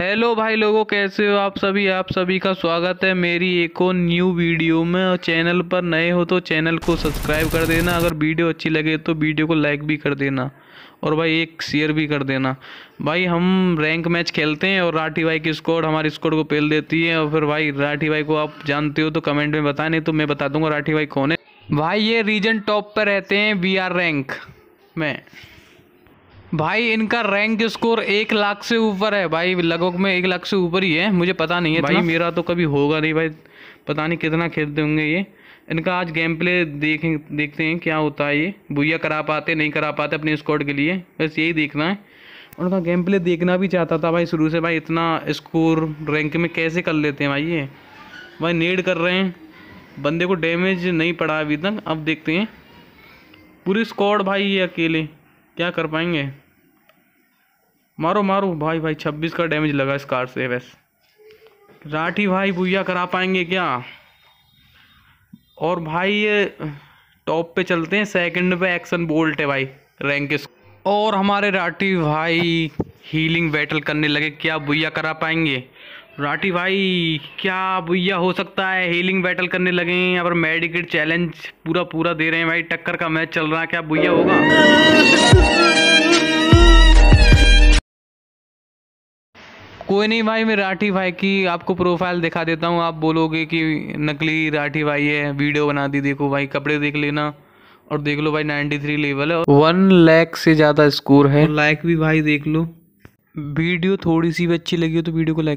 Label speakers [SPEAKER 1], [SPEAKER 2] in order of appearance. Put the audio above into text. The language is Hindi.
[SPEAKER 1] हेलो भाई लोगों कैसे हो आप सभी आप सभी का स्वागत है मेरी एक और न्यू वीडियो में और चैनल पर नए हो तो चैनल को सब्सक्राइब कर देना अगर वीडियो अच्छी लगे तो वीडियो को लाइक भी कर देना और भाई एक शेयर भी कर देना भाई हम रैंक मैच खेलते हैं और राठी भाई की स्कोर हमारी स्कोर को पेल देती है और फिर भाई राठी भाई को आप जानते हो तो कमेंट में बताए नहीं तो मैं बता दूंगा राठी भाई कौन है भाई ये रीजन टॉप पर रहते हैं वी आर रैंक में भाई इनका रैंक स्कोर एक लाख से ऊपर है भाई लगभग में एक लाख से ऊपर ही है मुझे पता नहीं है भाई मेरा तो कभी होगा नहीं भाई पता नहीं कितना खेलते होंगे ये इनका आज गेम प्ले देखें देखते हैं क्या होता है ये भूया करा पाते नहीं करा पाते अपने स्कोर के लिए बस यही देखना है उनका गेम प्ले देखना भी चाहता था भाई शुरू से भाई इतना स्कोर रैंक में कैसे कर लेते हैं भाई ये भाई नेड कर रहे हैं बंदे को डैमेज नहीं पड़ा अभी तक अब देखते हैं पूरी स्कॉड भाई ये अकेले क्या कर पाएंगे मारो मारो भाई भाई छब्बीस का डैमेज लगा इस कार से वैसे राठी भाई भूया करा पाएंगे क्या और भाई ये टॉप पे चलते हैं सेकंड पे एक्शन बोल्ट है भाई रैंक और हमारे राठी भाई हीलिंग बैटल करने लगे क्या भूया करा पाएंगे राठी भाई क्या भैया हो सकता है हीलिंग बैटल करने लगे हैं यहाँ पर मेडिकेट चैलेंज पूरा पूरा दे रहे हैं भाई टक्कर का मैच चल रहा है क्या भैया होगा कोई नहीं भाई मैं राठी भाई की आपको प्रोफाइल दिखा देता हूँ आप बोलोगे कि नकली राठी भाई है वीडियो बना दी देखो भाई कपड़े देख लेना और देख लो भाई थ्री लेवल है वन लैख से ज़्यादा स्कोर है लाइक भी भाई देख लो वीडियो थोड़ी सी भी अच्छी लगी हो तो वीडियो को लाइक